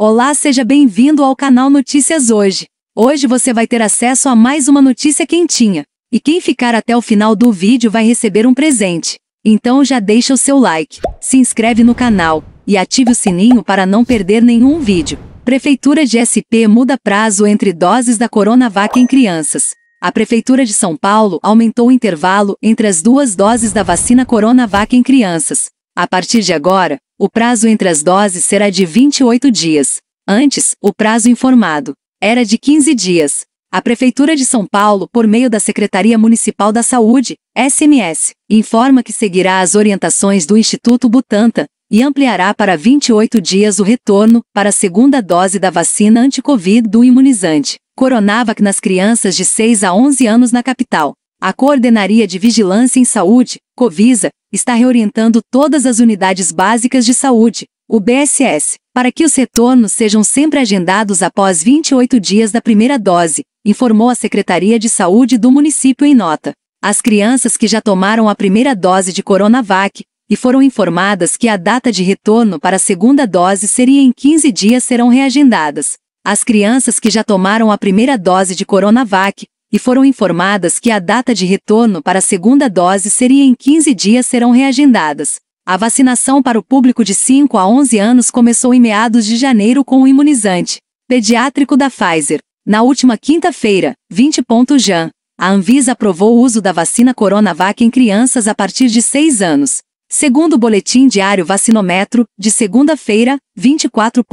Olá, seja bem-vindo ao canal Notícias Hoje. Hoje você vai ter acesso a mais uma notícia quentinha. E quem ficar até o final do vídeo vai receber um presente. Então já deixa o seu like, se inscreve no canal e ative o sininho para não perder nenhum vídeo. Prefeitura de SP muda prazo entre doses da Coronavac em crianças. A Prefeitura de São Paulo aumentou o intervalo entre as duas doses da vacina Coronavac em crianças. A partir de agora, o prazo entre as doses será de 28 dias. Antes, o prazo informado era de 15 dias. A Prefeitura de São Paulo, por meio da Secretaria Municipal da Saúde, SMS, informa que seguirá as orientações do Instituto Butanta e ampliará para 28 dias o retorno para a segunda dose da vacina anti-Covid do imunizante Coronavac nas crianças de 6 a 11 anos na capital. A Coordenaria de Vigilância em Saúde, Covisa, está reorientando todas as unidades básicas de saúde, o BSS, para que os retornos sejam sempre agendados após 28 dias da primeira dose, informou a Secretaria de Saúde do município em nota. As crianças que já tomaram a primeira dose de Coronavac e foram informadas que a data de retorno para a segunda dose seria em 15 dias serão reagendadas. As crianças que já tomaram a primeira dose de Coronavac e foram informadas que a data de retorno para a segunda dose seria em 15 dias serão reagendadas. A vacinação para o público de 5 a 11 anos começou em meados de janeiro com o imunizante pediátrico da Pfizer. Na última quinta-feira, 20. Jan, a Anvisa aprovou o uso da vacina Coronavac em crianças a partir de 6 anos. Segundo o Boletim Diário Vacinômetro, de segunda-feira, 24.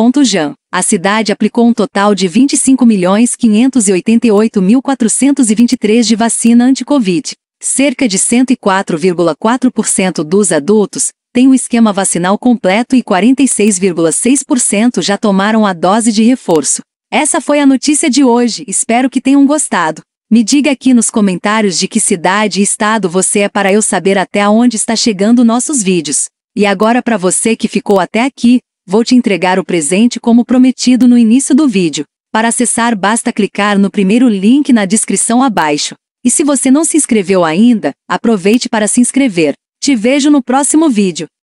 a cidade aplicou um total de 25.588.423 de vacina anti-Covid. Cerca de 104,4% dos adultos têm o esquema vacinal completo e 46,6% já tomaram a dose de reforço. Essa foi a notícia de hoje, espero que tenham gostado. Me diga aqui nos comentários de que cidade e estado você é para eu saber até aonde está chegando nossos vídeos. E agora para você que ficou até aqui, vou te entregar o presente como prometido no início do vídeo. Para acessar basta clicar no primeiro link na descrição abaixo. E se você não se inscreveu ainda, aproveite para se inscrever. Te vejo no próximo vídeo.